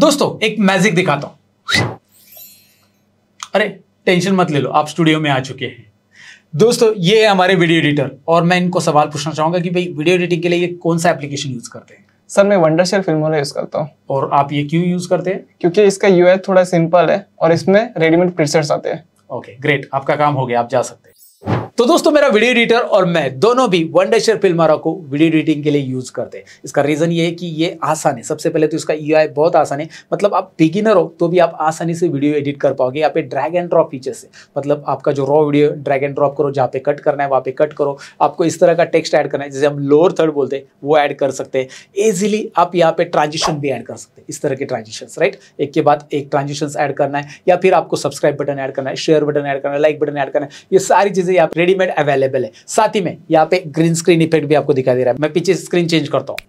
दोस्तों एक मैजिक दिखाता हूं अरे टेंशन मत ले लो आप स्टूडियो में आ चुके हैं दोस्तों ये है हमारे वीडियो एडिटर और मैं इनको सवाल पूछना चाहूंगा कि भाई वीडियो एडिटिंग के लिए ये कौन सा एप्लीकेशन यूज करते हैं सर मैं वंडरशेल फिल्म यूज करता हूँ और आप ये क्यों यूज करते हैं क्योंकि इसका यूएस थोड़ा सिंपल है और इसमें रेडीमेड प्रीसेट्स आते हैं ओके ग्रेट आपका काम हो गया आप जा सकते हैं तो दोस्तों मेरा वीडियो एडिटर और मैं दोनों भी वन डे शेयर फिल्मारा को वीडियो एडिटिंग के लिए यूज़ करते हैं इसका रीज़न ये है कि ये आसान है सबसे पहले तो इसका यू बहुत आसान है मतलब आप बिगिनर हो तो भी आप आसानी से वीडियो एडिट कर पाओगे यहाँ पे ड्रैग एंड ड्रॉप फीचर्स है मतलब आपका जो raw video drag and drop करो जहाँ पे कट करना है वहाँ पे कट करो आपको इस तरह का टेक्स्ट ऐड करना है जैसे हम लोअर थर्ड बोलते हैं वो ऐड कर सकते हैं ईजिली आप यहाँ पे ट्रांजेक्शन भी ऐड कर सकते हैं इस तरह के ट्रांजेक्शन राइट एक के बाद एक ट्रांजेक्शन ऐड करना है या फिर आपको सब्सक्राइब बटन ऐड करना है शेयर बटन ऐड करना है लाइक बटन ऐड करना है ये सारी चीज़ें यहाँ पर रेडीमेड अवेलेबल है साथ ही में यहाँ पे ग्रीन स्क्रीन इफेक्ट भी आपको दिखाई दे रहा है मैं पीछे स्क्रीन चेंज करता हूँ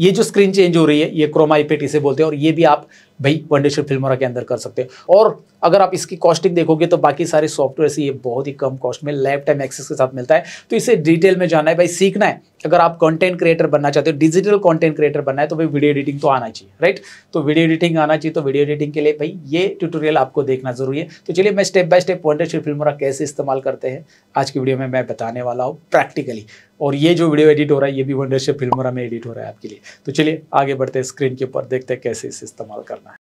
ये जो स्क्रीन चेंज हो रही है ये क्रोमा इफेक्ट इसे बोलते हैं और ये भी आप भाई वनडे फिल्मोरा के अंदर कर सकते हो और अगर आप इसकी कॉस्टिंग देखोगे तो बाकी सारे सॉफ्टवेयर से ये बहुत ही कम कॉस्ट में लाइफ टाइम एक्सेस के साथ मिलता है तो इसे डिटेल में जाना है भाई सीखना है अगर आप कंटेंट क्रिएटर बनना चाहते हो डिजिटल कंटेंट क्रिएटर बनना है तो भाई वीडियो एडिटिंग तो आना चाहिए राइट तो वीडियो एडिटिंग आना चाहिए तो वीडियो एडिटिंग के लिए भाई ये ट्यूटोरियल आपको देखना जरूरी है तो चलिए मैं step by step pointer sheet कैसे इस्तेमाल करते हैं आज की वीडियो में मैं बताने वाला हूँ प्रैक्टिकली और ये जो वीडियो एडिट हो रहा है ये भी वंडरशिप फिल्मोरा में एडिट हो रहा है आपके लिए तो चलिए आगे बढ़ते हैं स्क्रीन के ऊपर देखते हैं कैसे इसे इस्तेमाल करना है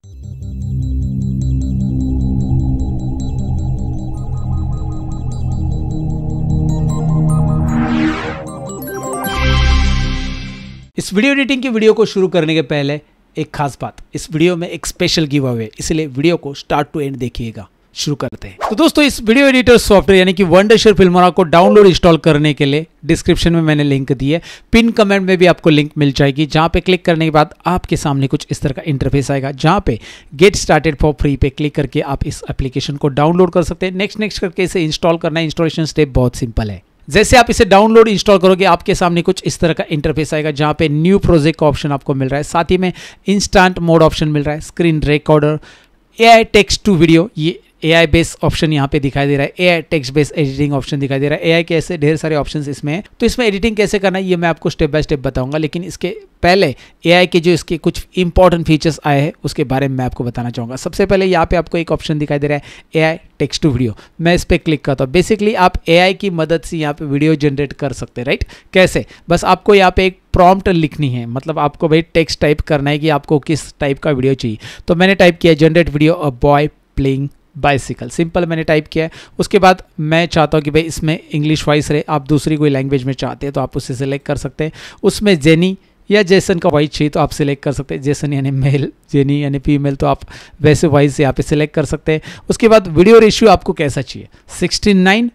इस वीडियो एडिटिंग की वीडियो को शुरू करने के पहले एक खास बात इस वीडियो में एक स्पेशल गिव अवे इसलिए वीडियो को स्टार्ट टू एंड देखिएगा शुरू करते हैं तो दोस्तों इस वीडियो एडिटर सॉफ्टवेयर यानी कि वंडरशेयर फिल्मोरा को डाउनलोड इंस्टॉल करने के लिए डिस्क्रिप्शन में मैंने लिंक दी है पिन कमेंट में भी आपको लिंक मिल जाएगी जहां पे क्लिक करने के बाद आपके सामने कुछ इस तरह का इंटरफेस आएगा जहां पे गेट स्टार्टेड फॉर फ्री पे क्लिक करके आप इस एप्लीकेशन को डाउनलोड कर सकते हैं नेक्स्ट नेक्स्ट करके इसे इंस्टॉल करना इंस्टॉलेशन स्टेप बहुत सिंपल है जैसे आप इसे डाउनलोड इंस्टॉल करोगे आपके सामने कुछ इस तरह का इंटरफेस आएगा जहां पे न्यू प्रोजेक्ट का ऑप्शन आपको मिल रहा है साथ ही में इंस्टांट मोड ऑप्शन मिल रहा है screen recorder A I text to video ये ए आई बेस ऑप्शन यहाँ पे दिखाई दे रहा है A I text base editing option दिखाई दे रहा है ए आई के ऐसे ढेर सारे ऑप्शन इसमें हैं तो इसमें एडिटिंग कैसे करना है ये मैं आपको स्टेप बाय स्टेप बताऊंगा लेकिन इसके पहले ए आई के जो इसके कुछ इंपॉर्टेंट फीचर्स आए हैं उसके बारे में मैं आपको बताना चाहूँगा सबसे पहले यहाँ पे आपको एक ऑप्शन दिखाई दे रहा है A I text to video मैं इस पर क्लिक करता हूँ बेसिकली आप ए आई की मदद से यहाँ पे वीडियो जनरेट कर सकते हैं राइट कैसे बस आपको यहाँ पे एक प्रॉम्प्ट लिखनी है मतलब आपको भाई टेक्स्ट टाइप करना है कि आपको किस टाइप का वीडियो चाहिए तो मैंने टाइप किया generate video a boy playing bicycle simple मैंने टाइप किया है उसके बाद मैं चाहता हूँ कि भाई इसमें इंग्लिश वॉइस रहे आप दूसरी कोई लैंग्वेज में चाहते हैं तो आप उसे सिलेक्ट कर सकते हैं उसमें जेनी या जेसन का वाइज चाहिए तो आप सिलेक्ट कर सकते हैं जेसन यानी मेल जेनी यानी फीमेल तो आप वैसे वाइज यहाँ पे सिलेक्ट कर सकते हैं उसके बाद वीडियो रेशियो आपको कैसा चाहिए 69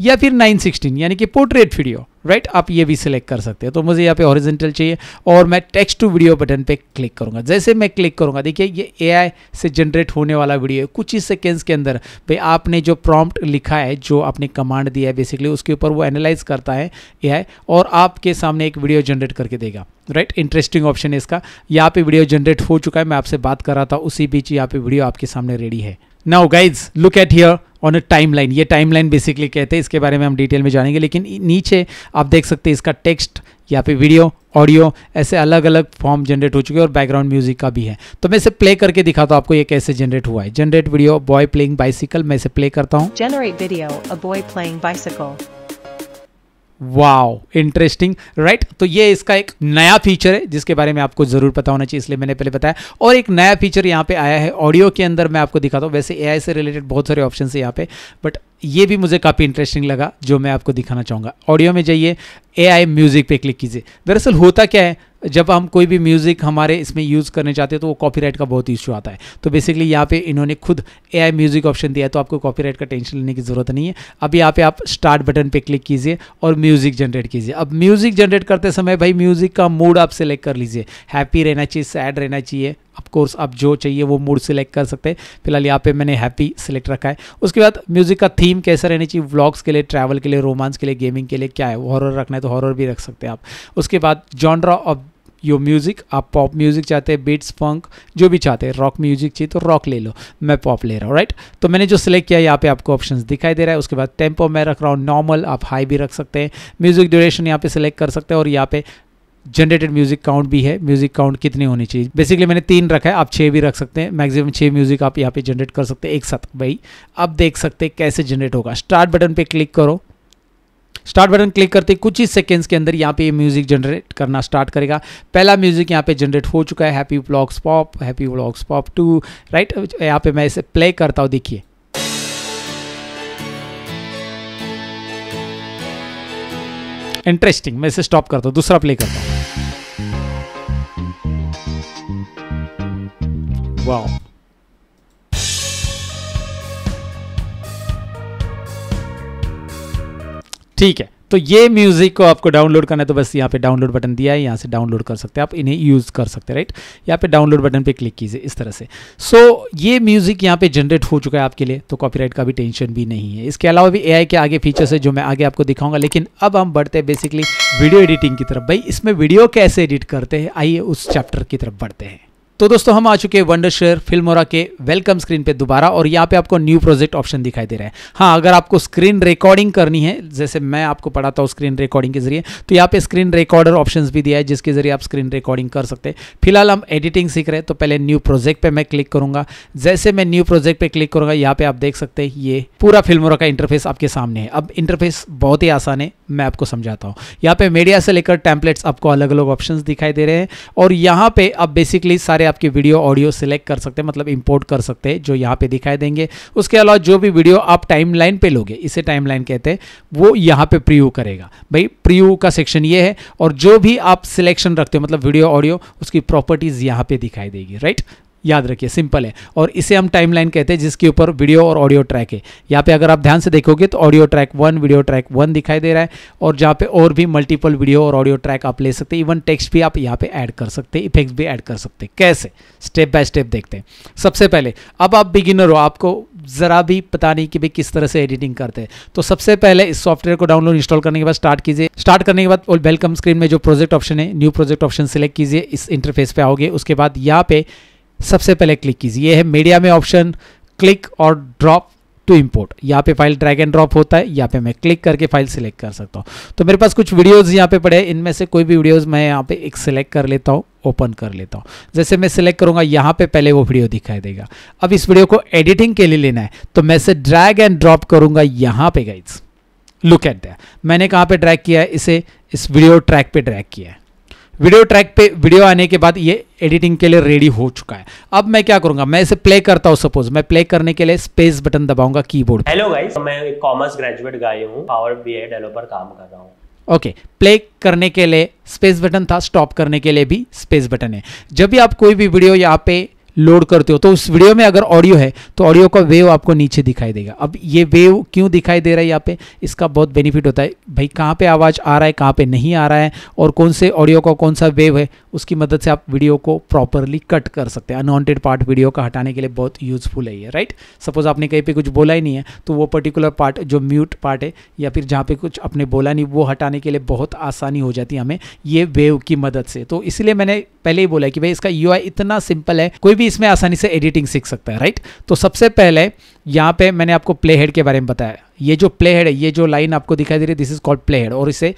या फिर 916 यानी कि पोर्ट्रेट वीडियो राइट right? आप ये भी सिलेक्ट कर सकते हैं तो मुझे यहाँ पे ओरिजेंटल चाहिए और मैं टेक्स्ट टू वीडियो बटन पे क्लिक करूँगा जैसे मैं क्लिक करूँगा देखिए ये एआई से जनरेट होने वाला वीडियो है कुछ ही सेकेंड्स के अंदर भाई आपने जो प्रॉम्प्ट लिखा है जो आपने कमांड दिया है बेसिकली उसके ऊपर वो एनालाइज करता है ए और आपके सामने एक वीडियो जनरेट करके देगा राइट इंटरेस्टिंग ऑप्शन है इसका यहाँ पे वीडियो जनरेट हो चुका है मैं आपसे बात कर रहा था उसी बीच यहाँ पे वीडियो आपके सामने रेडी है now guys look at here on a timeline ये टाइम लाइन बेसिकली कहते हैं इसके बारे में हम डिटेल में जानेंगे लेकिन नीचे आप देख सकते हैं इसका टेक्स्ट या फिर वीडियो ऑडियो ऐसे अलग अलग फॉर्म जनरेट हो चुके हैं और बैकग्राउंड म्यूजिक का भी है तो मैं इसे प्ले करके दिखाता हूँ आपको ये कैसे जनरेट हुआ है generate video boy playing bicycle मैं इसे प्ले करता हूँ generate video boy playing bicycle wow interesting right तो ये इसका एक नया फीचर है जिसके बारे में आपको जरूर पता होना चाहिए इसलिए मैंने पहले बताया और एक नया फीचर यहाँ पे आया है ऑडियो के अंदर मैं आपको दिखाता हूँ वैसे एआई से रिलेटेड बहुत सारे ऑप्शन है यहाँ पे बट ये भी मुझे काफ़ी इंटरेस्टिंग लगा जो मैं आपको दिखाना चाहूँगा ऑडियो में जाइए ए आई म्यूज़िक पे क्लिक कीजिए दरअसल होता क्या है जब हम कोई भी म्यूज़िक हमारे इसमें यूज़ करने चाहते हैं तो वो कॉपीराइट का बहुत इशू आता है तो बेसिकली यहाँ पे इन्होंने खुद ए आई म्यूज़िक ऑप्शन दिया है तो आपको कॉपीराइट का टेंशन लेने की ज़रूरत नहीं है अब यहाँ पे आप स्टार्ट बटन पे क्लिक कीजिए और म्यूज़िक जनरेट कीजिए अब म्यूज़िक जनरेट करते समय भाई म्यूज़िक का मूड आप सेलेक्ट कर लीजिए हैप्पी रहना चाहिए सैड रहना चाहिए ऑफकोर्स आप जो चाहिए वो मूड सिलेक्ट कर सकते हैं फिलहाल यहाँ पे मैंने हैप्पी सिलेक्ट रखा है उसके बाद म्यूज़िक का थीम कैसा रहनी चाहिए व्लॉग्स के लिए ट्रैवल के लिए रोमांस के लिए गेमिंग के लिए क्या है हॉरर रखना है तो हॉरर भी रख सकते हैं आप उसके बाद जॉनड्रा ऑफ यो म्यूज़िक आप पॉप म्यूज़िक चाहते हैं बीट्स फंक जो भी चाहते हैं रॉक म्यूज़िक चाहिए तो रॉक ले लो मैं पॉप ले रहा हूँ राइट तो मैंने जो सिलेक्ट किया यहाँ पे आपको ऑप्शंस दिखाई दे रहा है उसके बाद टेम्पो मैं रख रहा हूँ नॉर्मल आप हाई भी रख सकते हैं म्यूज़िक ड्यूरेशन यहाँ पे सिलेक्ट कर सकते हैं और यहाँ पे जनरेटेड म्यूजिक काउंट भी है म्यूजिक काउंट कितनी होनी चाहिए बेसिकली मैंने तीन रखा है आप छः भी रख सकते हैं मैक्सिमम छः म्यूजिक आप यहाँ पे जनरेट कर सकते हैं एक साथ भाई अब देख सकते हैं कैसे जनरेट होगा स्टार्ट बटन पे क्लिक करो स्टार्ट बटन क्लिक करते कुछ ही सेकेंड्स के अंदर यहाँ पे ये म्यूजिक जनरेट करना स्टार्ट करेगा पहला म्यूजिक यहाँ पे जनरेट हो चुका है happy blogs pop happy blogs pop two right यहाँ पे मैं इसे प्ले करता हूँ देखिए इंटरेस्टिंग मैं इसे स्टॉप करता हूं दूसरा प्ले करता हूं वाह ठीक है तो ये म्यूज़िक को आपको डाउनलोड करना है तो बस यहाँ पे डाउनलोड बटन दिया है यहाँ से डाउनलोड कर सकते हैं आप इन्हें यूज़ कर सकते हैं राइट यहाँ पे डाउनलोड बटन पे क्लिक कीजिए इस तरह से सो so, ये म्यूज़िक यहाँ पे जनरेट हो चुका है आपके लिए तो कॉपीराइट का भी टेंशन भी नहीं है इसके अलावा भी ए के आगे फीचर्स है जो मैं आगे आपको दिखाऊंगा लेकिन अब हम बढ़ते हैं बेसिकली वीडियो एडिटिंग की तरफ भाई इसमें वीडियो कैसे एडिट करते हैं आइए उस चैप्टर की तरफ बढ़ते हैं तो दोस्तों हम आ चुके हैं वंडर शेयर फिल्मोरा के वेलकम स्क्रीन पे दोबारा और यहाँ पे आपको न्यू प्रोजेक्ट ऑप्शन दिखाई दे रहा है हाँ अगर आपको स्क्रीन रिकॉर्डिंग करनी है जैसे मैं आपको पढ़ाता हूँ स्क्रीन रिकॉर्डिंग के जरिए तो यहाँ पे स्क्रीन रिकॉर्डर ऑप्शन भी दिया है जिसके जरिए आप स्क्रीन रिकॉर्डिंग कर सकते हैं फिलहाल हम एडिटिंग सीख रहे हैं तो पहले न्यू प्रोजेक्ट पर मैं क्लिक करूँगा जैसे मैं न्यू प्रोजेक्ट पर क्लिक करूँगा यहाँ पे आप देख सकते हैं ये पूरा फिल्मोरा का इंटरफेस आपके सामने है अब इंटरफेस बहुत ही आसान है मैं आपको समझाता हूँ यहाँ पे मीडिया से लेकर टैंपलेट्स आपको अलग अलग ऑप्शन दिखाई दे रहे हैं और यहाँ पे आप बेसिकली सारे आपकी वीडियो ऑडियो सिलेक्ट कर सकते हैं मतलब इंपोर्ट कर सकते हैं जो यहाँ पे दिखाई देंगे उसके अलावा जो भी वीडियो आप टाइमलाइन पे लोगे इसे टाइमलाइन कहते हैं वो यहाँ पे प्रीव्यू करेगा भाई प्रीव्यू का सेक्शन ये है और जो भी आप सिलेक्शन रखते हो मतलब वीडियो ऑडियो उसकी प्रॉपर्टीज़ यहाँ पे दिखाई देगी राइट याद रखिए सिंपल है और इसे हम टाइमलाइन कहते हैं जिसके ऊपर वीडियो और ऑडियो ट्रैक है यहाँ पे अगर आप ध्यान से देखोगे तो audio track one video track one दिखाई दे रहा है और जहाँ पे और भी मल्टीपल वीडियो और ऑडियो ट्रैक आप ले सकते हैं इवन टेक्स्ट भी आप यहाँ पे ऐड कर सकते हैं इफेक्ट्स भी ऐड कर सकते हैं कैसे स्टेप बाय स्टेप देखते हैं सबसे पहले अब आप बिगिनर हो आपको ज़रा भी पता नहीं कि भाई किस तरह से एडिटिंग करते हैं तो सबसे पहले इस सॉफ्टवेयर को डाउनलोड इंस्टॉल करने के बाद स्टार्ट कीजिए स्टार्ट करने के बाद वेलकम स्क्रीन में जो प्रोजेक्ट ऑप्शन है न्यू प्रोजेक्ट ऑप्शन सेलेक्ट कीजिए इस इंटरफेस पर आओगे उसके बाद यहाँ पे सबसे पहले क्लिक कीजिए है मीडिया में ऑप्शन क्लिक और ड्रॉप टू इम्पोर्ट यहाँ पे फाइल ड्रैग एंड ड्रॉप होता है यहाँ पे मैं क्लिक करके फाइल सिलेक्ट कर सकता हूँ तो मेरे पास कुछ वीडियोज यहाँ पे पड़े हैं इनमें से कोई भी वीडियोज मैं यहाँ पे एक सिलेक्ट कर लेता हूँ ओपन कर लेता हूँ जैसे मैं सिलेक्ट करूंगा यहाँ पे पहले वो वीडियो दिखाई देगा अब इस वीडियो को एडिटिंग के लिए लेना है तो मैं इसे ड्रैग एंड ड्रॉप करूंगा यहाँ पे गाइड्स लुक एट दैट मैंने कहाँ पे ड्रैग किया है इसे इस वीडियो ट्रैक पे ड्रैग किया है वीडियो ट्रैक पे वीडियो आने के बाद ये एडिटिंग के लिए रेडी हो चुका है अब मैं क्या करूंगा मैं इसे प्ले करता हूँ सपोज मैं प्ले करने के लिए स्पेस बटन दबाऊंगा कीबोर्ड हेलो गाइस मैं एक कॉमर्स ग्रेजुएट गाय हूँ पावर बी आई डेवलपर काम कर रहा हूँ ओके प्ले करने के लिए स्पेस बटन था स्टॉप करने के लिए भी स्पेस बटन है जब भी आप कोई भी वीडियो यहाँ पे लोड करते हो तो उस वीडियो में अगर ऑडियो है तो ऑडियो का वेव आपको नीचे दिखाई देगा अब ये वेव क्यों दिखाई दे रहा है यहाँ पे इसका बहुत बेनिफिट होता है भाई कहाँ पे आवाज़ आ रहा है कहाँ पे नहीं आ रहा है और कौन से ऑडियो का कौन सा वेव है उसकी मदद से आप वीडियो को प्रॉपरली कट कर सकते हैं अनवांटेड पार्ट वीडियो का हटाने के लिए बहुत यूजफुल है ये राइट सपोज आपने कहीं पे कुछ बोला ही नहीं है तो वो पर्टिकुलर पार्ट जो म्यूट पार्ट है या फिर जहाँ पे कुछ आपने बोला नहीं वो हटाने के लिए बहुत आसानी हो जाती है हमें ये वेव की मदद से तो इसलिए मैंने पहले ही बोला कि भाई इसका यू इतना सिंपल है कोई भी इसमें आसानी से एडिटिंग सीख सकता है राइट तो सबसे पहले यहाँ पर मैंने आपको प्ले हेड के बारे में बताया ये जो प्ले हेड है ये जो लाइन आपको दिखाई दे रही है this is called playhead और इसे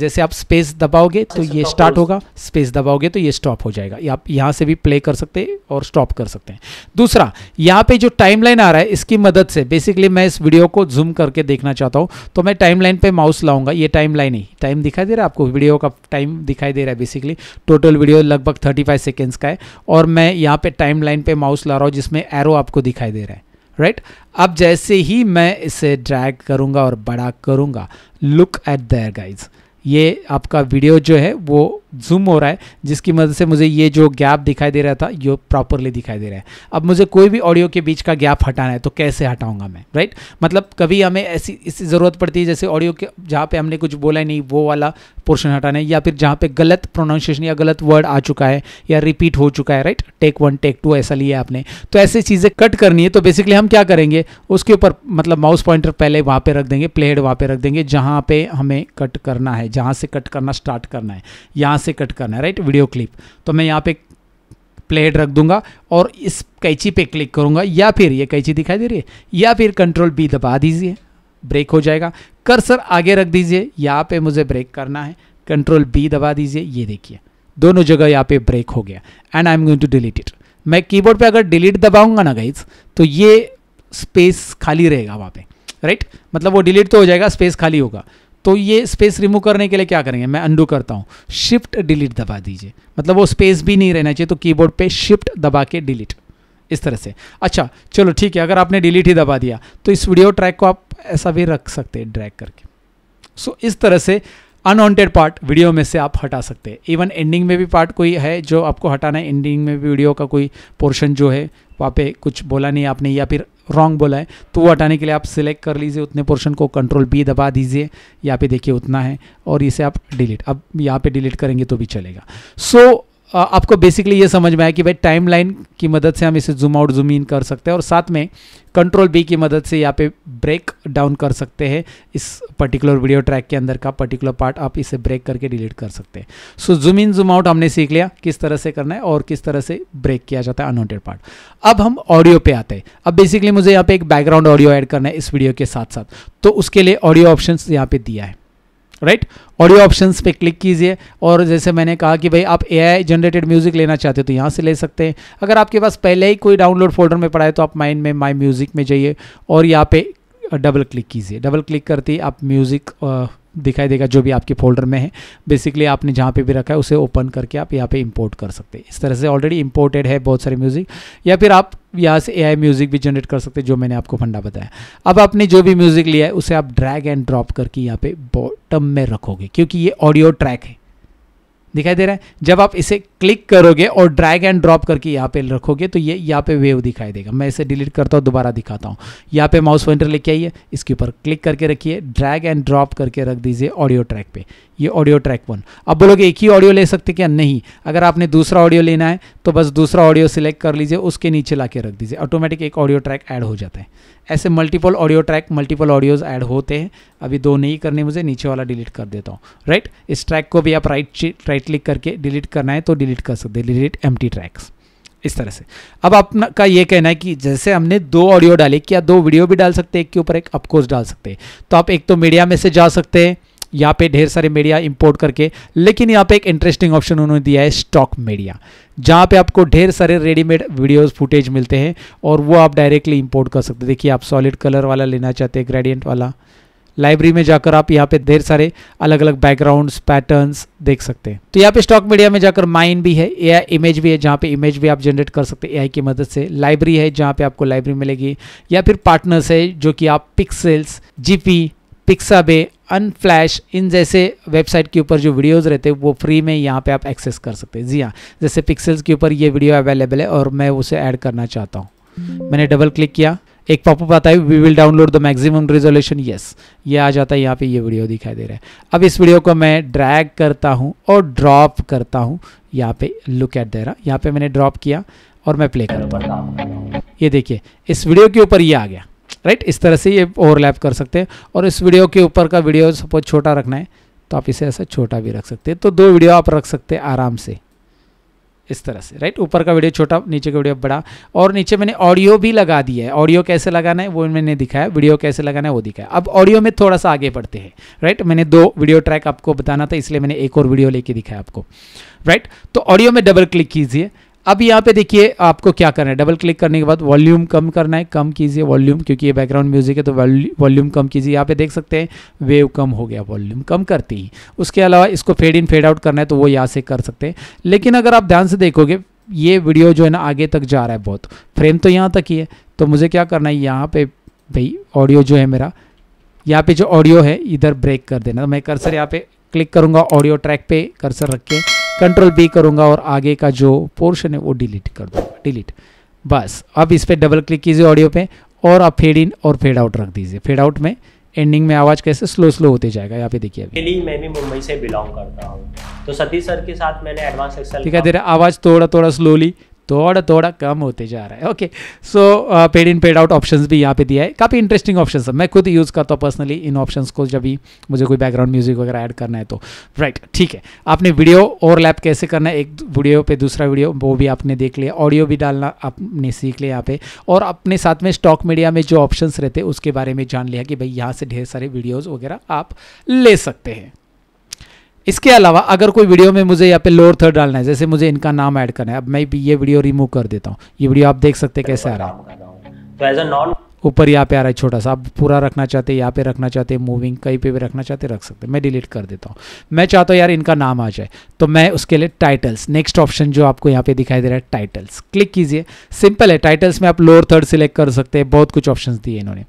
जैसे आप तो स्पेस दबाओगे तो ये स्टार्ट होगा स्पेस दबाओगे तो ये स्टॉप हो जाएगा आप यहाँ से भी प्ले कर सकते हैं और स्टॉप कर सकते हैं दूसरा यहाँ पे जो टाइमलाइन आ रहा है इसकी मदद से बेसिकली मैं इस वीडियो को जूम करके देखना चाहता हूँ तो मैं टाइमलाइन पे माउस लाऊंगा ये लाइन ही टाइम दिखाई दे रहा है आपको वीडियो का टाइम दिखाई दे रहा है बेसिकली टोटल वीडियो लगभग थर्टी फाइव सेकेंड्स का है और मैं यहाँ पे टाइम लाइन पे माउस ला रहा हूँ जिसमें एरो आपको दिखाई दे रहा है राइट right? अब जैसे ही मैं इसे ड्रैग करूंगा और बड़ा करूंगा लुक एट दर गाइज ये आपका वीडियो जो है वो जूम हो रहा है जिसकी मदद से मुझे ये जो गैप दिखाई दे रहा था ये प्रॉपरली दिखाई दे रहा है अब मुझे कोई भी ऑडियो के बीच का गैप हटाना है तो कैसे हटाऊंगा मैं राइट मतलब कभी हमें ऐसी इसी ज़रूरत पड़ती है जैसे ऑडियो के जहाँ पे हमने कुछ बोला ही नहीं वो वाला पोर्शन हटाना है या फिर जहाँ पे गलत प्रोनाउंसिएशन या गलत वर्ड आ चुका है या रिपीट हो चुका है right take one take two ऐसा लिया आपने तो ऐसे चीज़ें कट करनी है तो बेसिकली हम क्या करेंगे उसके ऊपर मतलब माउस पॉइंटर पहले वहाँ पर रख देंगे प्लेड वहाँ पर रख देंगे जहाँ पर हमें कट करना है जहाँ से कट करना स्टार्ट करना है यहाँ से कट करना है राइट वीडियो क्लिप तो मैं यहाँ पे प्लेट रख दूंगा और इस कैची पे क्लिक करूंगा या फिर ये कैची दिखाई दे रही है या फिर कंट्रोल बी दबा दीजिए ब्रेक हो जाएगा कर्सर आगे रख दीजिए यहाँ पे मुझे ब्रेक करना है कंट्रोल बी दबा दीजिए ये देखिए दोनों जगह यहाँ पे ब्रेक हो गया and I am going to delete it मैं कीबोर्ड पे अगर डिलीट दबाऊंगा ना गाइज तो ये स्पेस खाली रहेगा वहाँ पे राइट मतलब वो डिलीट तो हो जाएगा स्पेस खाली होगा तो ये स्पेस रिमूव करने के लिए क्या करेंगे मैं अंडू करता हूँ शिफ्ट डिलीट दबा दीजिए मतलब वो स्पेस भी नहीं रहना चाहिए तो कीबोर्ड पे शिफ्ट दबा के डिलीट इस तरह से अच्छा चलो ठीक है अगर आपने डिलीट ही दबा दिया तो इस वीडियो ट्रैक को आप ऐसा भी रख सकते हैं ड्रैक करके सो so, इस तरह से अनवॉन्टेड पार्ट वीडियो में से आप हटा सकते हैं इवन एंडिंग में भी पार्ट कोई है जो आपको हटाना है एंडिंग में भी वीडियो का कोई पोर्शन जो है वहाँ पे कुछ बोला नहीं आपने या फिर रॉन्ग बोला है तो वो हटाने के लिए आप सिलेक्ट कर लीजिए उतने पोर्शन को कंट्रोल बी दबा दीजिए यहाँ पे देखिए उतना है और इसे आप डिलीट अब यहाँ पे डिलीट करेंगे तो भी चलेगा सो so, आपको बेसिकली ये समझ में आया कि भाई टाइमलाइन की मदद से हम इसे जूम आउट जूम इन कर सकते हैं और साथ में कंट्रोल बी की मदद से यहाँ पे ब्रेक डाउन कर सकते हैं इस पर्टिकुलर वीडियो ट्रैक के अंदर का पर्टिकुलर पार्ट आप इसे ब्रेक करके डिलीट कर सकते हैं so zoom in zoom out हमने सीख लिया किस तरह से करना है और किस तरह से ब्रेक किया जाता है अनवॉन्टेड पार्ट अब हम ऑडियो पे आते हैं अब बेसिकली मुझे यहाँ पे एक बैकग्राउंड ऑडियो ऐड करना है इस वीडियो के साथ साथ तो उसके लिए ऑडियो ऑप्शन यहाँ पे दिया है राइट ऑडियो ऑप्शंस पे क्लिक कीजिए और जैसे मैंने कहा कि भाई आप एआई जनरेटेड म्यूज़िक लेना चाहते हो तो यहाँ से ले सकते हैं अगर आपके पास पहले ही कोई डाउनलोड फोल्डर में पड़ा है तो आप माइंड में माई म्यूज़िक में जाइए और यहाँ पे डबल क्लिक कीजिए डबल क्लिक करते ही आप म्यूज़िक दिखाई देगा जो भी आपके फोल्डर में है बेसिकली आपने जहाँ पे भी रखा है उसे ओपन करके आप यहाँ पे इंपोर्ट कर सकते हैं इस तरह से ऑलरेडी इंपोर्टेड है बहुत सारे म्यूज़िक या फिर आप यहाँ से एआई म्यूज़िक भी जनरेट कर सकते हैं जो मैंने आपको फंडा बताया अब आपने जो भी म्यूज़िक लिया है उसे आप ड्रैग एंड ड्रॉप करके यहाँ पे बॉटम में रखोगे क्योंकि ये ऑडियो ट्रैक है दिखाई दे रहा है जब आप इसे क्लिक करोगे और ड्रैग एंड ड्रॉप करके यहाँ पे रखोगे तो ये यहाँ पे वेव दिखाई देगा मैं इसे डिलीट करता हूँ दोबारा दिखाता हूँ यहाँ पे माउस पॉइंटर लेके आइए इसके ऊपर क्लिक करके रखिए ड्रैग एंड ड्रॉप करके रख दीजिए ऑडियो ट्रैक पे ये ऑडियो ट्रैक वन अब बोलोगे एक ही ऑडियो ले सकते क्या नहीं अगर आपने दूसरा ऑडियो लेना है तो बस दूसरा ऑडियो सिलेक्ट कर लीजिए उसके नीचे ला के रख दीजिए ऑटोमेटिक एक ऑडियो ट्रैक ऐड हो जाता है ऐसे multiple audio track multiple audios add होते हैं अभी दो नहीं करने मुझे नीचे वाला डिलीट कर देता हूँ राइट इस ट्रैक को भी आप राइट राइट क्लिक करके डिलीट करना है तो डिलीट कर सकते डिलीट एम ट्रैक्स इस तरह से अब अपना का ये कहना है कि जैसे हमने दो ऑडियो डाले क्या दो वीडियो भी डाल सकते हैं एक के ऊपर एक अपकोर्स डाल सकते हैं तो आप एक तो मीडिया में से जा सकते हैं यहाँ पे ढेर सारे मीडिया इंपोर्ट करके लेकिन यहाँ पे एक इंटरेस्टिंग ऑप्शन उन्होंने दिया है स्टॉक मीडिया जहाँ पे आपको ढेर सारे रेडीमेड वीडियोस फुटेज मिलते हैं और वो आप डायरेक्टली इंपोर्ट कर सकते हैं देखिए आप सॉलिड कलर वाला लेना चाहते हैं ग्रेडियंट वाला लाइब्रेरी में जाकर आप यहाँ पे ढेर सारे अलग अलग बैकग्राउंड्स पैटर्न्स देख सकते हैं तो यहाँ पे स्टॉक मीडिया में जाकर माइन भी है ए इमेज भी है जहाँ पे इमेज भी आप जनरेट कर सकते हैं एआई की मदद से लाइब्रेरी है जहाँ पे आपको लाइब्रेरी मिलेगी या फिर पार्टनर्स है जो कि आप पिक्सेल्स जीपी पिक्साबे अनफ्लैश इन जैसे वेबसाइट के ऊपर जो वीडियोस रहते हैं वो फ्री में यहाँ पे आप एक्सेस कर सकते हैं जी हाँ जैसे पिक्सल्स के ऊपर ये वीडियो अवेलेबल है और मैं उसे ऐड करना चाहता हूँ मैंने डबल क्लिक किया एक पॉपअप आता है we will download the maximum resolution yes ये आ जाता है यहाँ पे ये वीडियो दिखाई दे रहा है अब इस वीडियो को मैं ड्रैग करता हूँ और ड्रॉप करता हूँ यहाँ पे लुक एट दे रहा यहाँ पे मैंने ड्रॉप किया और मैं प्ले करता हूँ ये देखिए इस वीडियो के ऊपर ये आ गया राइट इस तरह से ये ओवरलैप कर सकते हैं और इस वीडियो के ऊपर का वीडियो सपोज छोटा रखना है तो आप इसे ऐसा छोटा भी रख सकते हैं तो दो वीडियो आप रख सकते हैं आराम से इस तरह से राइट ऊपर का वीडियो छोटा नीचे का वीडियो बड़ा और नीचे मैंने ऑडियो भी लगा दिया है ऑडियो कैसे लगाना है वो मैंने दिखाया वीडियो कैसे लगाना है वो दिखाया अब ऑडियो में थोड़ा सा आगे बढ़ते हैं राइट मैंने दो वीडियो ट्रैक आपको बताना था इसलिए मैंने एक और वीडियो लेके दिखाया आपको राइट तो ऑडियो में डबल क्लिक कीजिए अब यहाँ पे देखिए आपको क्या करना है डबल क्लिक करने के बाद वॉल्यूम कम करना है कम कीजिए वॉल्यूम क्योंकि ये बैकग्राउंड म्यूजिक है तो वॉल्यूम कम कीजिए यहाँ पे देख सकते हैं वेव कम हो गया वॉल्यूम कम करते ही उसके अलावा इसको फेड इन फेड आउट करना है तो वो यहाँ से कर सकते हैं लेकिन अगर आप ध्यान से देखोगे ये वीडियो जो है ना आगे तक जा रहा है बहुत फ्रेम तो यहाँ तक ही है तो मुझे क्या करना है यहाँ पर भाई ऑडियो जो है मेरा यहाँ पर जो ऑडियो है इधर ब्रेक कर देना तो मैं कर्सर यहाँ पे क्लिक करूँगा ऑडियो ट्रैक पर कर्सर रख के कंट्रोल बी करूंगा और आगे का जो पोर्शन है वो डिलीट कर दूंगा डिलीट बस अब इस पर डबल क्लिक कीजिए ऑडियो पे और आप फेड इन और फेड आउट रख दीजिए फेड आउट में एंडिंग में आवाज कैसे स्लो स्लो होते जाएगा यहाँ पे देखिए अभी मैं भी मुंबई से बिलोंग करता हूँ तो सतीश सर के साथ मैंने एडवांस एक्सेल ठीक है तेरा आवाज थोड़ा थोड़ा स्लोली थोड़ा थोड़ा कम होते जा रहा है okay so fade in fade out options भी यहाँ पे दिया है काफ़ी इंटरेस्टिंग ऑप्शन है मैं खुद यूज़ करता हूँ पर्सनली इन ऑप्शंस को जब भी मुझे कोई बैकग्राउंड म्यूजिक वगैरह ऐड करना है तो राइट right, ठीक है आपने वीडियो ओवरलैप कैसे करना है एक वीडियो पे दूसरा वीडियो वो भी आपने देख लिया ऑडियो भी डालना आपने सीख लिया यहाँ पे और अपने साथ में स्टॉक मीडिया में जो ऑप्शन रहते हैं उसके बारे में जान लिया कि भाई यहाँ से ढेर सारे वीडियोज़ वगैरह आप ले सकते हैं इसके अलावा अगर कोई वीडियो में मुझे यहाँ पे लोअर थर्ड डालना है जैसे मुझे इनका नाम ऐड करना है अब मैं भी ये वीडियो रिमूव कर देता हूँ ये वीडियो आप देख सकते कैसे आ रहा है तो ऊपर यहाँ पे आ रहा है छोटा सा आप पूरा रखना चाहते हैं यहाँ पे रखना चाहते हैं मूविंग कहीं पे भी रखना चाहते रख सकते मैं डिलीट कर देता हूँ मैं चाहता हूँ यार इनका नाम आ जाए तो मैं उसके लिए टाइटल्स नेक्स्ट ऑप्शन जो आपको यहाँ पे दिखाई दे रहा है टाइटल्स क्लिक कीजिए सिंपल है टाइटल्स में आप लोअर थर्ड सिलेक्ट कर सकते हैं बहुत कुछ ऑप्शन दिए इन्होंने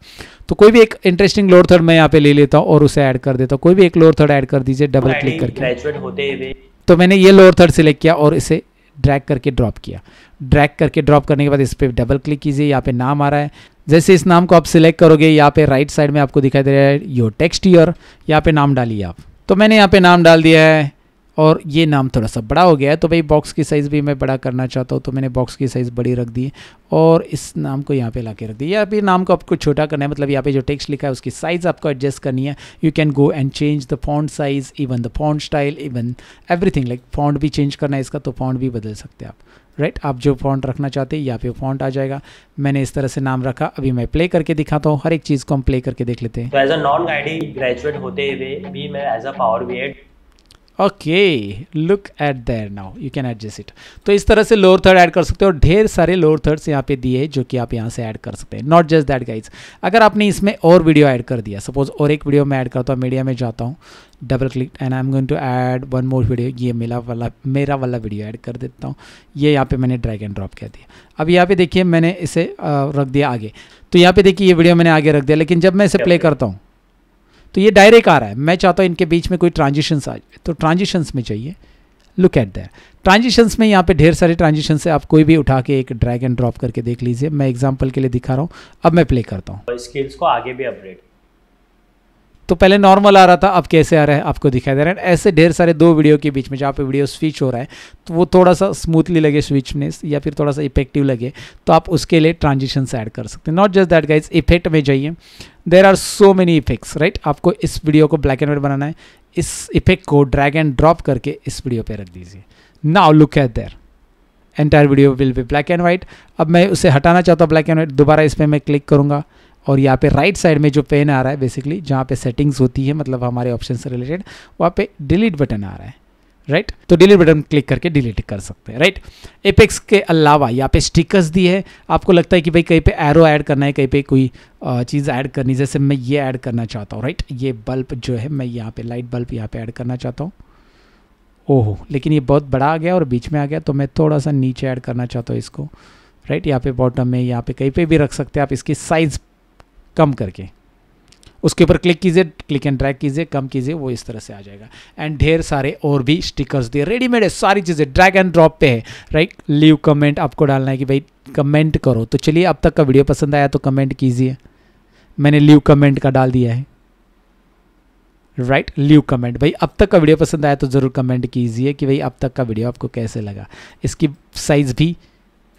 तो कोई भी एक इंटरेस्टिंग लोअर थर्ड मैं यहाँ पे ले लेता हूँ और उसे ऐड कर देता हूँ कोई भी एक लोअर थर्ड ऐड कर दीजिए डबल क्लिक करके तो मैंने ये लोअर थर्ड सेलेक्ट किया और इसे ड्रैग करके ड्रॉप किया ड्रैग करके ड्रॉप करने के बाद इस पर डबल क्लिक कीजिए यहाँ पे नाम आ रहा है जैसे इस नाम को आप सिलेक्ट करोगे यहाँ पे राइट साइड में आपको दिखाई दे रहा है योर टेक्स्ट ईयर यहाँ पे नाम डालिए आप तो मैंने यहाँ पे नाम डाल दिया है और ये नाम थोड़ा सा बड़ा हो गया है तो भाई बॉक्स की साइज़ भी मैं बड़ा करना चाहता हूँ तो मैंने बॉक्स की साइज़ बड़ी रख दी और इस नाम को यहाँ पे ला के रख दी या अभी नाम को आपको छोटा करना है मतलब यहाँ पे जो टेक्स्ट लिखा है उसकी साइज़ आपको एडजस्ट करनी है you can go and change the font size even the font style even everything like font भी चेंज करना है इसका तो फॉन्ट भी बदल सकते हैं आप राइट right? आप जो फॉन्ट रखना चाहते हैं या फिर फॉन्ट आ जाएगा मैंने इस तरह से नाम रखा अभी मैं प्ले करके दिखाता हूँ हर एक चीज़ को हम प्ले करके देख लेते हैं तो as a non IT graduate होते हुए भी मैं as a power B okay look at there now you can adjust it तो इस तरह से लोअर थर्ड ऐड कर सकते हो और ढेर सारे लोअर थर्ड्स यहाँ पे दिए हैं जो कि आप यहाँ से ऐड कर सकते हैं नॉट जस्ट दैट गाइज अगर आपने इसमें और वीडियो ऐड कर दिया सपोज और एक वीडियो मैं ऐड करता हूँ मीडिया में जाता हूँ double click and I am going to add one more video ये मेरा वाला मेरा वाला वीडियो ऐड कर देता हूँ ये यहाँ पे मैंने ड्रैग एंड ड्रॉप कर दिया अब यहाँ पे देखिए मैंने इसे रख दिया आगे तो यहाँ पे देखिए ये वीडियो मैंने आगे रख दिया लेकिन जब मैं इसे प्ले करता हूँ तो ये डायरेक्ट आ रहा है मैं चाहता हूँ इनके बीच में कोई ट्रांजिशंस आ जाए तो ट्रांजिशंस में चाहिए लुक एट दैट ट्रांजिशंस में यहाँ पे ढेर सारे ट्रांजिशन है आप कोई भी उठा के एक ड्रैग एंड ड्रॉप करके देख लीजिए मैं एग्जाम्पल के लिए दिखा रहा हूँ अब मैं प्ले करता हूँ स्किल्स को आगे भी अपग्रेड तो पहले नॉर्मल आ रहा था अब कैसे आ रहा है आपको दिखाई दे रहा है ऐसे ढेर सारे दो वीडियो के बीच में जहाँ पे वीडियो स्विच हो रहा है तो वो थोड़ा सा स्मूथली लगे स्विचनेस या फिर थोड़ा सा इफेक्टिव लगे तो आप उसके लिए ट्रांजिशन ऐड कर सकते हैं not just that guys effect में जाइए there are so many effects right आपको इस वीडियो को ब्लैक एंड व्हाइट बनाना है इस इफेक्ट को ड्रैग एंड ड्रॉप करके इस वीडियो पर रख दीजिए now look at there entire video will be black and white अब मैं उसे हटाना चाहता हूँ ब्लैक एंड वाइट दोबारा इस पर मैं क्लिक करूँगा और यहाँ पे राइट साइड में जो पेन आ रहा है बेसिकली जहाँ पे सेटिंग्स होती है मतलब हमारे ऑप्शन से रिलेटेड वहाँ पे डिलीट बटन आ रहा है राइट right? तो डिलीट बटन क्लिक करके डिलीट कर सकते हैं राइट एपेक्स के अलावा यहाँ पे स्टिकर्स दी है आपको लगता है कि भाई कहीं पे एरो ऐड करना है कहीं पे कोई चीज़ ऐड करनी जैसे मैं ये ऐड करना चाहता हूँ राइट ये बल्ब जो है मैं यहाँ पे लाइट बल्ब यहाँ पे ऐड करना चाहता हूँ ओहो लेकिन ये बहुत बड़ा आ गया और बीच में आ गया तो मैं थोड़ा सा नीचे ऐड करना चाहता हूँ इसको राइट यहाँ पे बॉटम में यहाँ पे कहीं पे भी रख सकते हैं आप इसकी साइज़ कम करके उसके ऊपर क्लिक कीजिए क्लिक एंड ड्रैग कीजिए कम कीजिए वो इस तरह से आ जाएगा एंड ढेर सारे और भी स्टिकर्स दिए रेडीमेड है सारी चीज़ें ड्रैग एंड ड्रॉप पे है राइट लीव कमेंट आपको डालना है कि भाई कमेंट करो तो चलिए अब तक का वीडियो पसंद आया तो कमेंट कीजिए मैंने लीव कमेंट का डाल दिया है राइट लीव कमेंट भाई अब तक का वीडियो पसंद आया तो ज़रूर कमेंट कीजिए कि भाई अब तक का वीडियो आपको कैसे लगा इसकी साइज़ भी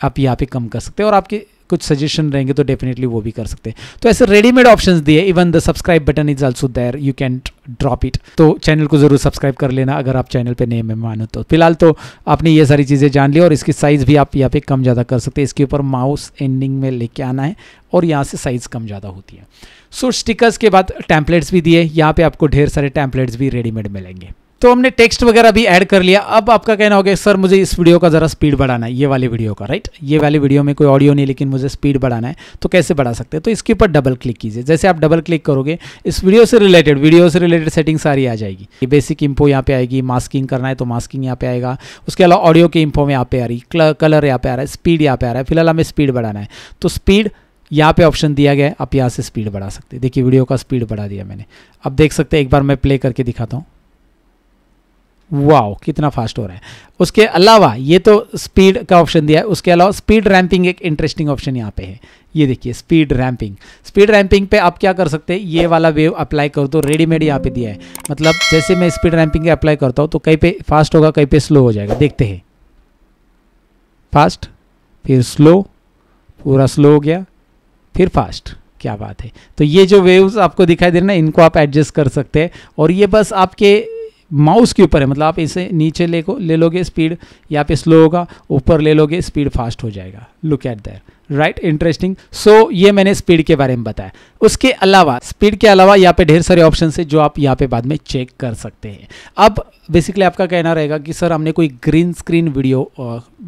आप यहाँ पर कम कर सकते हैं और आपके कुछ सजेशन रहेंगे तो डेफिनेटली वो भी कर सकते हैं तो ऐसे रेडीमेड ऑप्शन दिए even the subscribe button is also there you can drop it तो चैनल को ज़रूर सब्सक्राइब कर लेना अगर आप चैनल पे नए मेहमान हो तो फिलहाल तो आपने ये सारी चीज़ें जान ली और इसकी साइज़ भी आप यहाँ पे कम ज़्यादा कर सकते हैं इसके ऊपर माउस एंडिंग में लेके आना है और यहाँ से साइज़ कम ज़्यादा होती है सो so, स्टिकर्स के बाद टैंपलेट्स भी दिए यहाँ पे आपको ढेर सारे टैंपलेट्स भी रेडीमेड मिलेंगे तो हमने टेक्स्ट वगैरह भी ऐड कर लिया अब आपका कहना होगा सर मुझे इस वीडियो का ज़रा स्पीड बढ़ाना है ये वाली वीडियो का राइट ये वाली वीडियो में कोई ऑडियो नहीं लेकिन मुझे स्पीड बढ़ाना है तो कैसे बढ़ा सकते हैं तो इसके ऊपर डबल क्लिक कीजिए जैसे आप डबल क्लिक करोगे इस वीडियो से रिलेटेड वीडियो से रिलेटेड सेटिंग सारी आ जाएगी ये बेसिक इम्पो यहाँ पे आएगी मास्किंग करना है तो मास्किंग यहाँ पे आएगा उसके अलावा ऑडियो के इम्पो में यहाँ पे आ रही कलर यहाँ पे आ रहा है स्पीड यहाँ पे आ रहा है फिलहाल हमें स्पीड बढ़ाना है तो स्पीड यहाँ पे ऑप्शन दिया गया है आप यहाँ से स्पीड बढ़ा सकते हैं देखिए वीडियो का स्पीड बढ़ा दिया मैंने अब देख सकते हैं एक बार मैं प्ले करके दिखाता हूँ वाओ कितना फास्ट हो रहा है उसके अलावा ये तो स्पीड का ऑप्शन दिया है उसके अलावा स्पीड रैंपिंग एक इंटरेस्टिंग ऑप्शन यहाँ पे है ये देखिए स्पीड रैंपिंग स्पीड रैंपिंग पे आप क्या कर सकते हैं ये वाला वेव अप्लाई कर दो रेडीमेड यहाँ पे दिया है मतलब जैसे मैं स्पीड रैंपिंग अप्लाई करता हूँ तो कहीं पे फास्ट होगा कहीं पे स्लो हो जाएगा देखते हैं फास्ट फिर स्लो पूरा स्लो हो गया फिर फास्ट क्या बात है तो ये जो वेव्स आपको दिखाई दे रहे ना इनको आप एडजस्ट कर सकते हैं और ये बस आपके माउस के ऊपर है मतलब आप इसे नीचे ले को ले लोगे स्पीड या पे स्लो होगा ऊपर ले लोगे स्पीड फास्ट हो जाएगा look at that right interesting so ये मैंने स्पीड के बारे में बताया उसके अलावा स्पीड के अलावा यहाँ पे ढेर सारे ऑप्शन है जो आप यहाँ पे बाद में चेक कर सकते हैं अब बेसिकली आपका कहना रहेगा कि सर हमने कोई ग्रीन स्क्रीन वीडियो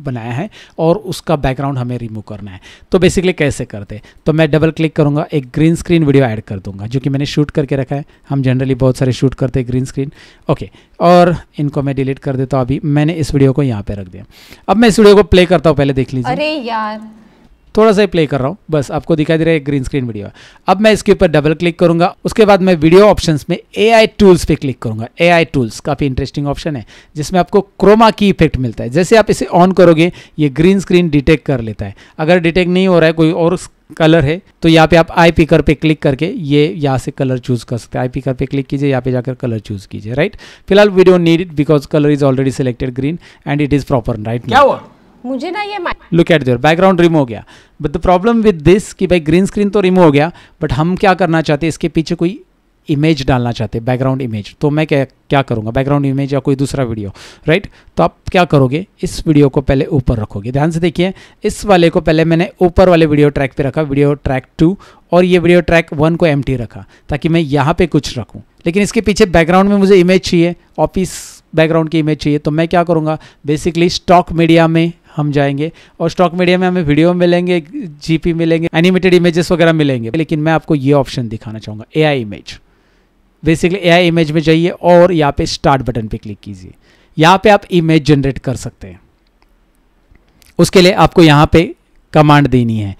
बनाया है और उसका बैकग्राउंड हमें रिमूव करना है तो बेसिकली कैसे करते तो मैं डबल क्लिक करूँगा एक ग्रीन स्क्रीन वीडियो ऐड कर दूंगा जो कि मैंने शूट करके रखा है हम जनरली बहुत सारे शूट करते हैं ग्रीन स्क्रीन ओके और इनको मैं डिलीट कर देता हूँ अभी मैंने इस वीडियो को यहाँ पे रख दिया अब मैं इस वीडियो को प्ले करता हूँ पहले देख लीजिए अरे यार थोड़ा सा ही प्ले कर रहा हूँ बस आपको दिखाई दे रहा है ग्रीन स्क्रीन वीडियो है अब मैं इसके ऊपर डबल क्लिक करूंगा उसके बाद मैं वीडियो ऑप्शंस में एआई टूल्स पे क्लिक करूंगा एआई टूल्स काफ़ी इंटरेस्टिंग ऑप्शन है जिसमें आपको क्रोमा की इफेक्ट मिलता है जैसे आप इसे ऑन करोगे ये ग्रीन स्क्रीन डिटेक्ट कर लेता है अगर डिटेक्ट नहीं हो रहा है कोई और कलर है तो यहाँ पे आप आई पिकर पे क्लिक करके ये यहाँ से कलर चूज कर सकते हैं आई पिकर पे क्लिक कीजिए यहाँ पे जाकर कलर चूज कीजिए राइट फिलहाल video need it because colour is already selected green and it is proper right क्या हुआ मुझे ना ये look at there background remove हो गया but the problem with this कि भाई ग्रीन स्क्रीन तो रिमूव हो गया बट हम क्या करना चाहते हैं इसके पीछे कोई इमेज डालना चाहते हैं बैकग्राउंड इमेज तो मैं क्या क्या करूँगा बैकग्राउंड इमेज या कोई दूसरा वीडियो राइट right? तो आप क्या करोगे इस वीडियो को पहले ऊपर रखोगे ध्यान से देखिए इस वाले को पहले मैंने ऊपर वाले वीडियो ट्रैक पे रखा वीडियो ट्रैक टू और ये वीडियो ट्रैक वन को एम रखा ताकि मैं यहाँ पर कुछ रखूँ लेकिन इसके पीछे बैकग्राउंड में मुझे इमेज चाहिए ऑफिस बैकग्राउंड की इमेज चाहिए तो मैं क्या करूँगा बेसिकली स्टॉक मीडिया में हम जाएंगे और स्टॉक मीडिया में हमें वीडियो मिलेंगे जीपी मिलेंगे एनिमेटेड इमेजेस वगैरह मिलेंगे लेकिन मैं आपको ये ऑप्शन दिखाना चाहूँगा a image basically a image में जाइए और यहाँ पे स्टार्ट बटन पे क्लिक कीजिए यहाँ पे आप इमेज जनरेट कर सकते हैं उसके लिए आपको यहाँ पे कमांड देनी है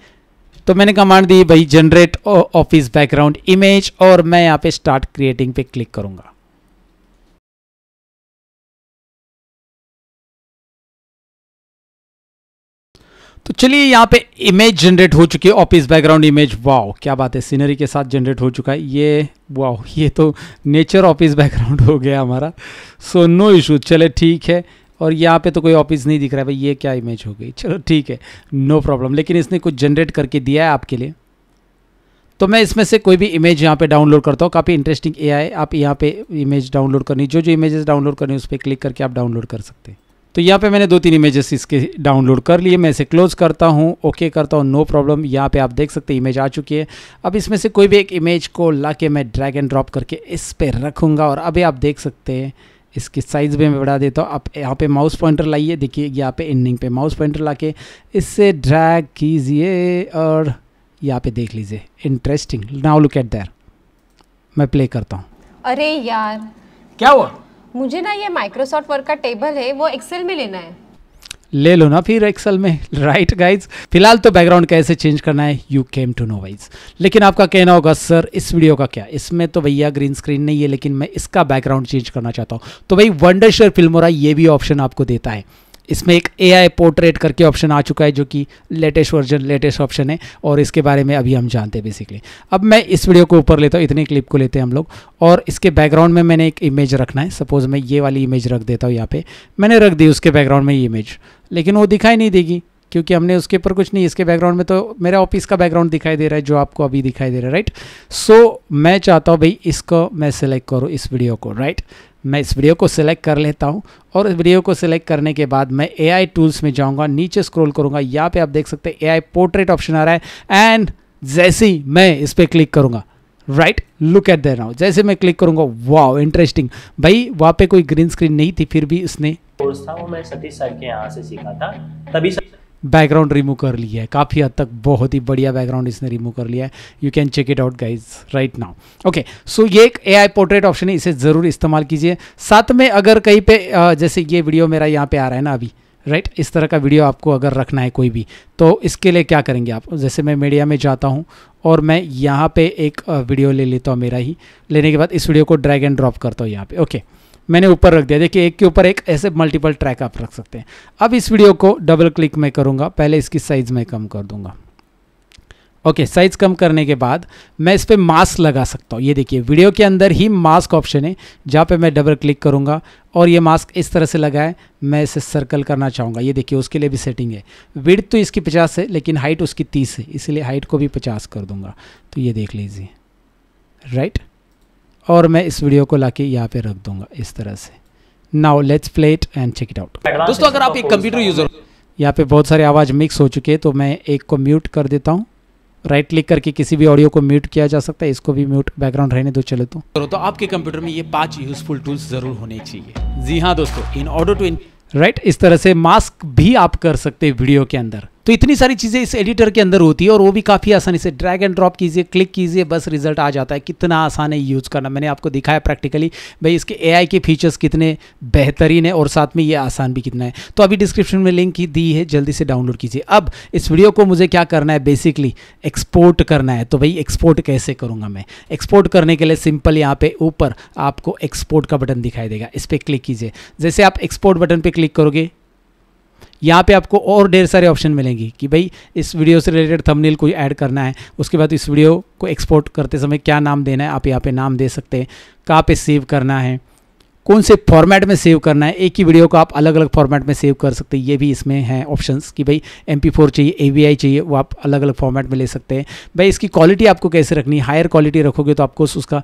तो मैंने कमांड दी भाई जनरेट ऑफिस बैकग्राउंड इमेज और मैं यहाँ पे स्टार्ट क्रिएटिंग पे क्लिक करूँगा तो चलिए यहाँ पे इमेज जनरेट हो चुकी है ऑफिस बैकग्राउंड इमेज वाओ क्या बात है सीनरी के साथ जनरेट हो चुका है ये वाओ ये तो नेचर ऑफिस बैकग्राउंड हो गया हमारा सो नो इशू चले ठीक है और यहाँ पे तो कोई ऑफिस नहीं दिख रहा है भाई ये क्या इमेज हो गई चलो ठीक है नो प्रॉब्लम लेकिन इसने कुछ जनरेट करके दिया है आपके लिए तो मैं इसमें से कोई भी इमेज यहाँ पे डाउनलोड करता हूँ काफ़ी इंटरेस्टिंग ए आप यहाँ पे इमेज डाउनलोड करनी जो जो इमेजेस डाउनलोड करनी उस पर क्लिक करके आप डाउनलोड कर सकते हैं तो यहाँ पे मैंने दो तीन इमेजेस इसके डाउनलोड कर लिए मैं इसे क्लोज करता हूँ ओके करता हूँ नो प्रॉब्लम यहाँ पे आप देख सकते हैं इमेज आ चुकी है अब इसमें से कोई भी एक इमेज को ला के मैं ड्रैग एंड ड्रॉप करके इस पर रखूँगा और अभी आप देख सकते हैं इसकी साइज़ भी मैं बढ़ा देता हूँ आप यहाँ पे माउस पॉइंटर लाइए देखिए यहाँ पे एंडिंग पे माउस पॉइंटर ला के इससे ड्रैग कीजिए और यहाँ पे देख लीजिए interesting now look at there मैं प्ले करता हूँ अरे यार क्या हुआ मुझे ना ये माइक्रोसॉफ्ट वर्क का टेबल है वो एक्सेल में लेना है ले लो ना फिर एक्सेल में राइट गाइज फिलहाल तो बैकग्राउंड कैसे चेंज करना है you came to know wise लेकिन आपका कहना होगा सर इस वीडियो का क्या इसमें तो भैया ग्रीन स्क्रीन नहीं है लेकिन मैं इसका बैकग्राउंड चेंज करना चाहता हूँ तो भाई वंडर शेयर फिल्मोरा ये भी ऑप्शन आपको देता है इसमें एक ए आई पोर्ट्रेट करके ऑप्शन आ चुका है जो कि लेटेस्ट वर्जन लेटेस्ट ऑप्शन है और इसके बारे में अभी हम जानते हैं बेसिकली अब मैं इस वीडियो को ऊपर लेता हूँ इतने क्लिप को लेते हैं हम लोग और इसके बैकग्राउंड में मैंने एक इमेज रखना है सपोज़ मैं ये वाली इमेज रख देता हूँ यहाँ पे मैंने रख दी उसके बैकग्राउंड में ये इमेज लेकिन वो दिखाई नहीं देगी क्योंकि हमने उसके ऊपर कुछ नहीं इसके बैकग्राउंड में तो मेरा ऑफिस का बैकग्राउंड दिखाई दे रहा है जो आपको अभी दिखाई दे रहा है राइट सो so, मैं चाहता हूँ भाई इसको मैं सिलेक्ट करूँ इस वीडियो को राइट right? मैं इस वीडियो को सिलेक्ट कर लेता हूं और इस वीडियो को सिलेक्ट करने के बाद मैं एआई टूल्स में जाऊंगा नीचे स्क्रॉल करूंगा यहाँ पे आप देख सकते हैं एआई पोर्ट्रेट ऑप्शन आ रहा है एंड जैसे ही मैं इस पर क्लिक करूंगा राइट लुक एट दे रहा जैसे मैं क्लिक करूंगा वाह इंटरेस्टिंग भाई वहाँ पे कोई ग्रीन स्क्रीन नहीं थी फिर भी इसने कोर्स था वो मैं सतीश सर के यहाँ से सीखा था तभी सर बैकग्राउंड रिमूव कर लिया है काफ़ी हद तक बहुत ही बढ़िया बैकग्राउंड इसने रिमूव कर लिया है you can check it out guys right now okay so ये एक ए आई पोर्ट्रेट ऑप्शन है इसे ज़रूर इस्तेमाल कीजिए साथ में अगर कहीं पे जैसे ये वीडियो मेरा यहाँ पे आ रहा है ना अभी राइट right? इस तरह का वीडियो आपको अगर रखना है कोई भी तो इसके लिए क्या करेंगे आप जैसे मैं मीडिया में जाता हूँ और मैं यहाँ पर एक वीडियो ले लेता हूँ मेरा ही लेने के बाद इस वीडियो को ड्रैग एंड ड्रॉप करता हूँ यहाँ पर ओके okay. मैंने ऊपर रख दिया देखिए एक के ऊपर एक ऐसे मल्टीपल ट्रैक आप रख सकते हैं अब इस वीडियो को डबल क्लिक में करूँगा पहले इसकी साइज़ में कम कर दूँगा ओके okay, साइज कम करने के बाद मैं इस पर मास्क लगा सकता हूँ ये देखिए वीडियो के अंदर ही मास्क ऑप्शन है जहाँ पे मैं डबल क्लिक करूँगा और ये मास्क इस तरह से लगाए मैं इसे सर्कल करना चाहूँगा ये देखिए उसके लिए भी सेटिंग है विड तो इसकी पचास है लेकिन हाइट उसकी तीस है इसलिए हाइट को भी पचास कर दूँगा तो ये देख लीजिए राइट और मैं इस वीडियो को लाके यहाँ पे रख दूंगा इस तरह से now let's play it and check it out दोस्तों अगर आप एक कंप्यूटर यूज़र यहाँ पे बहुत सारे आवाज़ मिक्स हो चुके हैं तो मैं एक को म्यूट कर देता हूँ राइट क्लिक करके किसी भी ऑडियो को म्यूट किया जा सकता है इसको भी म्यूट बैकग्राउंड रहने दो चले तो।, तो तो आपके कंप्यूटर में ये पांच यूजफुल टूल्स जरूर होने चाहिए जी हाँ दोस्तों in order to in right इस तरह से मास्क भी आप कर सकते हैं वीडियो के अंदर तो इतनी सारी चीज़ें इस एडिटर के अंदर होती है और वो भी काफ़ी आसानी से ड्रैग एंड ड्रॉप कीजिए क्लिक कीजिए बस रिजल्ट आ जाता है कितना आसान है यूज़ करना मैंने आपको दिखाया प्रैक्टिकली भाई इसके ए के फीचर्स कितने बेहतरीन है और साथ में ये आसान भी कितना है तो अभी डिस्क्रिप्शन में लिंक दी है जल्दी से डाउनलोड कीजिए अब इस वीडियो को मुझे क्या करना है बेसिकली एक्सपोर्ट करना है तो भाई एक्सपोर्ट कैसे करूँगा मैं एक्सपोर्ट करने के लिए सिंपल यहाँ पे ऊपर आपको एक्सपोर्ट का बटन दिखाई देगा इस पर क्लिक कीजिए जैसे आप एक्सपोर्ट बटन पर क्लिक करोगे यहाँ पे आपको और ढेर सारे ऑप्शन मिलेंगे कि भाई इस वीडियो से रिलेटेड थंबनेल कोई ऐड करना है उसके बाद इस वीडियो को एक्सपोर्ट करते समय क्या नाम देना है आप यहाँ पे नाम दे सकते हैं कहाँ पे सेव करना है कौन से फॉर्मेट में सेव करना है एक ही वीडियो को आप अलग अलग फॉर्मेट में सेव कर सकते हैं ये भी इसमें हैं ऑप्शंस कि भाई एम फोर चाहिए ए चाहिए वो आप अलग अलग फॉर्मेट में ले सकते हैं भाई इसकी क्वालिटी आपको कैसे रखनी हायर क्वालिटी रखोगे तो आपको उसका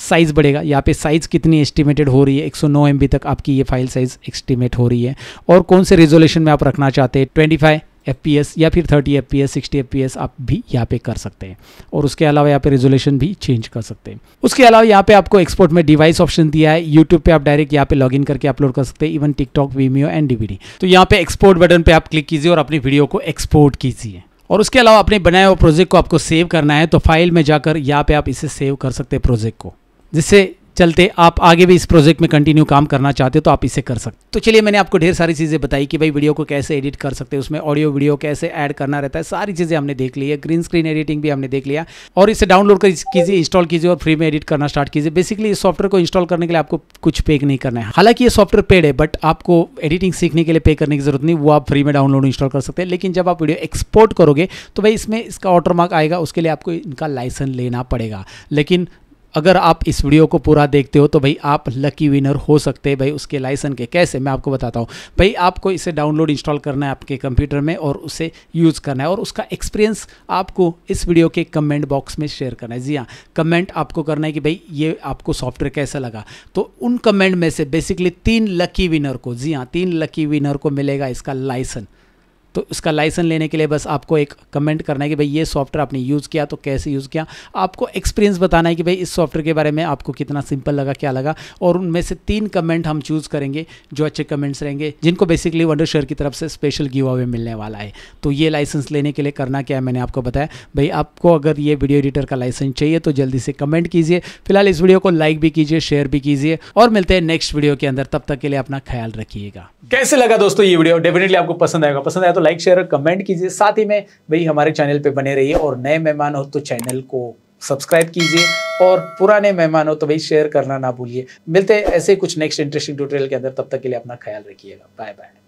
साइज़ बढ़ेगा यहाँ पे साइज़ कितनी एस्टिमेटेड हो रही है 109 सौ तक आपकी ये फाइल साइज़ एस्टिमेट हो रही है और कौन से रेजोल्यूशन में आप रखना चाहते हैं 25 एफ या फिर 30 एफ पी एस सिक्सटी आप भी यहाँ पे कर सकते हैं और उसके अलावा यहाँ पे रेजोल्यूशन भी चेंज कर सकते हैं उसके अलावा यहाँ पे आपको एक्सपोर्ट में डिवाइस ऑप्शन दिया है यूट्यूब पे आप डायरेक्ट यहाँ पे लॉगिन करके अपलोड कर सकते हैं even TikTok Vimeo and DVD। तो यहाँ पे एक्सपोर्ट बटन पे आप क्लिक कीजिए और अपनी वीडियो को एक्सपोर्ट कीजिए और उसके अलावा अपने बनाए हुए प्रोजेक्ट को आपको सेव करना है तो फाइल में जाकर यहाँ पे आप इसे सेव कर सकते हैं प्रोजेक्ट को जिससे चलते आप आगे भी इस प्रोजेक्ट में कंटिन्यू काम करना चाहते हो तो आप इसे कर सकते तो चलिए मैंने आपको ढेर सारी चीज़ें बताई कि भाई वीडियो को कैसे एडिट कर सकते हैं उसमें ऑडियो वीडियो कैसे ऐड करना रहता है सारी चीज़ें हमने देख ली है ग्रीन स्क्रीन एडिटिंग भी हमने देख लिया और इसे डाउनलोड कर कीजिए इंस्टॉल कीजिए और फ्री में एडिट करना स्टार्ट कीजिए बेसिकली इस सॉफ्टवेयर को इंस्टॉल करने के लिए आपको कुछ पे नहीं करना है हालांकि ये सॉफ्टवेयर पेड है बट आपको एडिटिंग सीखने के लिए पे करने की जरूरत नहीं वो आप फ्री में डाउनलोड इंस्टॉल कर सकते हैं लेकिन जब आप वीडियो एक्सपोर्ट करोगे तो भाई इसमें इसका ऑटोमार्क आएगा उसके लिए आपको इनका लाइसेंस लेना पड़ेगा लेकिन अगर आप इस वीडियो को पूरा देखते हो तो भाई आप लकी विनर हो सकते हैं भाई उसके लाइसेंस के कैसे मैं आपको बताता हूँ भाई आपको इसे डाउनलोड इंस्टॉल करना है आपके कंप्यूटर में और उसे यूज़ करना है और उसका एक्सपीरियंस आपको इस वीडियो के कमेंट बॉक्स में शेयर करना है जी हाँ कमेंट आपको करना है कि भाई ये आपको सॉफ्टवेयर कैसा लगा तो उन कमेंट में से बेसिकली तीन लकी विनर को जी हाँ तीन लकी विनर को मिलेगा इसका लाइसेंस तो इसका लाइसेंस लेने के लिए बस आपको एक कमेंट करना है कि भाई ये सॉफ्टवेयर आपने यूज़ किया तो कैसे यूज़ किया आपको एक्सपीरियंस बताना है कि भाई इस सॉफ्टवेयर के बारे में आपको कितना सिंपल लगा क्या लगा और उनमें से तीन कमेंट हम चूज़ करेंगे जो अच्छे कमेंट्स रहेंगे जिनको बेसिकली वंडर शेयर की तरफ से स्पेशल गिव अवे मिलने वाला है तो ये लाइसेंस लेने के लिए करना क्या है मैंने आपको बताया भाई आपको अगर ये वीडियो एडिटर का लाइसेंस चाहिए तो जल्दी से कमेंट कीजिए फिलहाल इस वीडियो को लाइक भी कीजिए शेयर भी कीजिए और मिलते हैं नेक्स्ट वीडियो के अंदर तब तक के लिए अपना ख्याल रखिएगा कैसे लगा दोस्तों ये वीडियो डेफिनेटली आपको पसंद आएगा पसंद आया तो लाइक शेयर और कमेंट कीजिए साथ ही में भाई हमारे चैनल पे बने रहिए और नए मेहमान हो तो चैनल को सब्सक्राइब कीजिए और पुराने मेहमान हो तो भाई शेयर करना ना भूलिए मिलते ऐसे कुछ नेक्स्ट इंटरेस्टिंग ट्यूटोरियल के अंदर तब तक के लिए अपना ख्याल रखिएगा बाय बाय